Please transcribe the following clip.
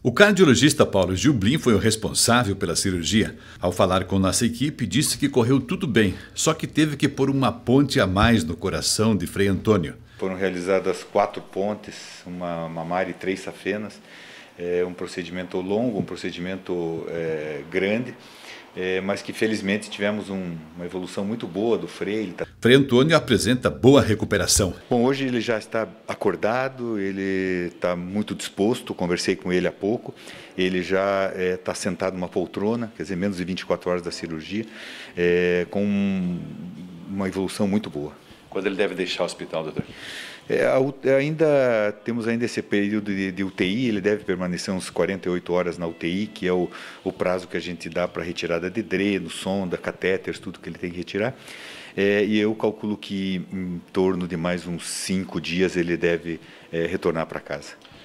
O cardiologista Paulo Gilblin foi o responsável pela cirurgia. Ao falar com nossa equipe, disse que correu tudo bem, só que teve que pôr uma ponte a mais no coração de Frei Antônio. Foram realizadas quatro pontes, uma mamária e três safenas. É um procedimento longo, um procedimento é, grande é, mas que felizmente tivemos um, uma evolução muito boa do Frei. Tá... Frei Antônio apresenta boa recuperação. Bom, hoje ele já está acordado, ele está muito disposto, conversei com ele há pouco, ele já está é, tá sentado numa poltrona, quer dizer, menos de 24 horas da cirurgia, é, com uma evolução muito boa. Quando ele deve deixar o hospital, doutor? É, ainda temos ainda esse período de, de, UTI, ele deve permanecer uns 48 horas na UTI, que é o, o prazo que a gente dá para retirada de dreno, sonda, catéteres, tudo que ele tem que retirar. É, e eu calculo que em torno de mais uns cinco dias ele deve é, retornar para casa.